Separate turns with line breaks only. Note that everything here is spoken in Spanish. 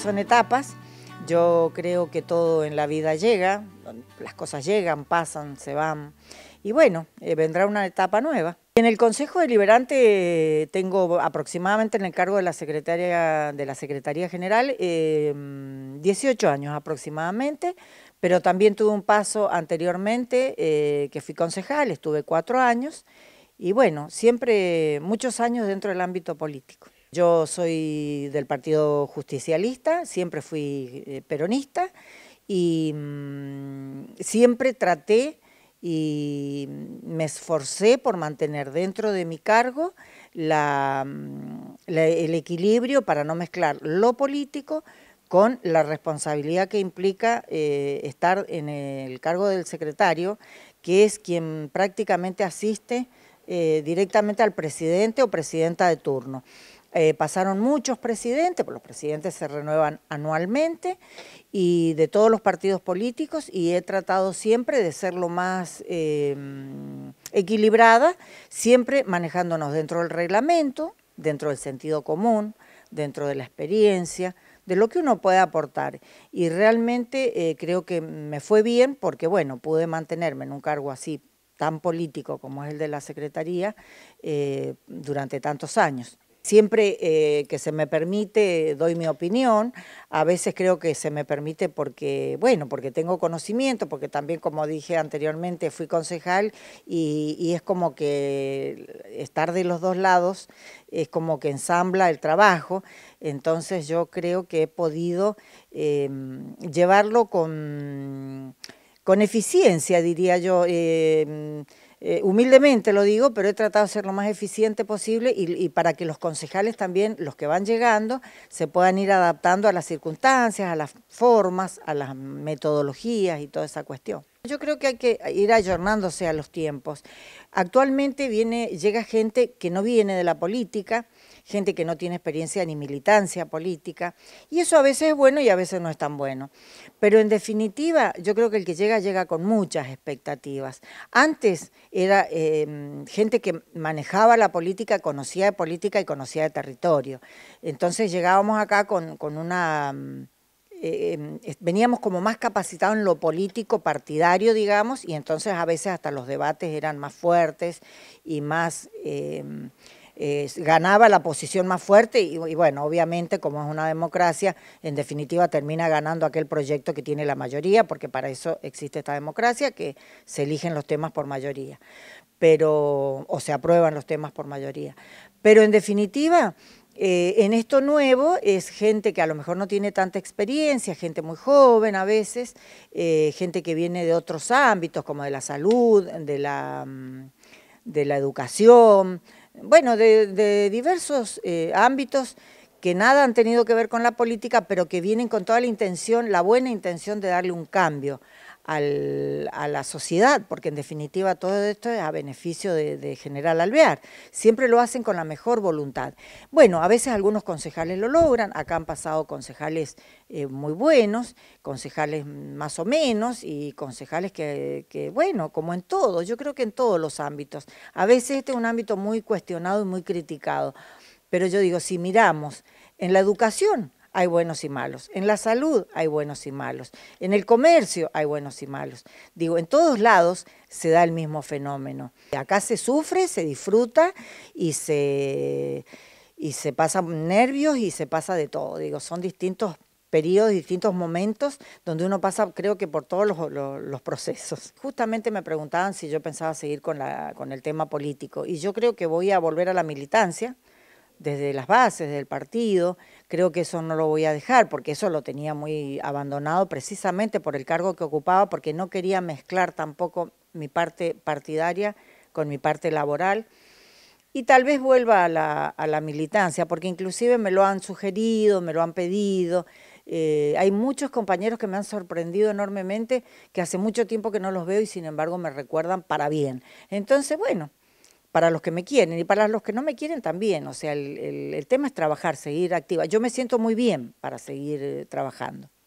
son etapas. Yo creo que todo en la vida llega, las cosas llegan, pasan, se van. Y bueno, eh, vendrá una etapa nueva. En el Consejo Deliberante tengo aproximadamente en el cargo de la Secretaría, de la Secretaría General 18 em, años aproximadamente, pero también tuve un paso anteriormente eh, que fui concejal, estuve cuatro años y bueno, siempre muchos años dentro del ámbito político. Yo soy del Partido Justicialista, siempre fui eh, peronista y mm, siempre traté y me esforcé por mantener dentro de mi cargo mm, el equilibrio para no mezclar lo político con la responsabilidad que implica eh, estar en el cargo del secretario, que es quien prácticamente asiste eh, directamente al presidente o presidenta de turno. Eh, pasaron muchos presidentes, pues los presidentes se renuevan anualmente, y de todos los partidos políticos, y he tratado siempre de ser lo más em, equilibrada, siempre manejándonos dentro del reglamento, dentro del sentido común, dentro de la experiencia, de lo que uno puede aportar. Y realmente eh, creo que me fue bien porque, bueno, pude mantenerme en un cargo así tan político como es el de la Secretaría eh, durante tantos años. Siempre eh, que se me permite doy mi opinión, a veces creo que se me permite porque, bueno, porque tengo conocimiento, porque también como dije anteriormente fui concejal y, es como que estar de los dos lados es como que ensambla el trabajo, entonces yo creo que he podido eh, llevarlo con, con eficiencia, diría yo. Eh, eh, humildemente lo digo, pero he tratado de ser lo más eficiente posible y, y, para que los concejales también, los que van llegando, se puedan ir adaptando a las circunstancias, a las formas, a las metodologías y toda esa cuestión. Yo creo que hay que ir ayornándose a los tiempos. Actualmente viene, llega gente que no viene de la política, gente que no tiene experiencia ni militancia política, y eso a veces es bueno y a veces no es tan bueno. Pero en definitiva, yo creo que el que llega llega con muchas expectativas. Antes era em, gente que manejaba la política, conocía de política y conocía de territorio. Entonces llegábamos acá con una mm, eh, em, veníamos como más capacitados en lo político partidario, digamos, y entonces a veces hasta los debates eran más fuertes y más... Em, ganaba la posición más fuerte y, y, bueno, obviamente como es una democracia, en definitiva termina ganando aquel proyecto que tiene la mayoría, porque para eso existe esta democracia, que se eligen los temas por mayoría, pero, o se aprueban los temas por mayoría. Pero en definitiva, eh, en esto nuevo es gente que a lo mejor no tiene tanta experiencia, gente muy joven a veces, eh, gente que viene de otros ámbitos como de la salud, de la, mm, educación, bueno, de, diversos eh, ámbitos que nada han tenido que ver con la política, pero que vienen con toda la intención, la buena intención de darle un cambio a la sociedad, porque en definitiva todo esto es a beneficio de, General Alvear. Siempre lo hacen con la mejor voluntad. Bueno, a veces algunos concejales lo logran, acá han pasado concejales eh, muy buenos, concejales más o menos y concejales que, que, bueno, como en todo, yo creo que en todos los ámbitos. A veces este es un ámbito muy cuestionado y muy criticado, pero yo digo, si miramos en la educación, hay buenos y malos. En la salud hay buenos y malos. En el comercio hay buenos y malos. Digo, en todos lados se da el mismo fenómeno. Acá se sufre, se disfruta y se, y se pasan nervios y se pasa de todo. Digo, son distintos periodos, distintos momentos donde uno pasa, creo que por todos los, los, procesos. Justamente me preguntaban si yo pensaba seguir con, la, con el tema político y yo creo que voy a volver a la militancia desde las bases del partido. Creo que eso no lo voy a dejar porque eso lo tenía muy abandonado precisamente por el cargo que ocupaba, porque no quería mezclar tampoco mi parte partidaria con mi parte laboral. Y tal vez vuelva a la, militancia, porque inclusive me lo han sugerido, me lo han pedido. Eh, hay muchos compañeros que me han sorprendido enormemente, que hace mucho tiempo que no los veo y sin embargo me recuerdan para bien. Entonces, bueno, para los que me quieren y para los que no me quieren también. O sea, el, el tema es trabajar, seguir activa. Yo me siento muy bien para seguir eh, trabajando.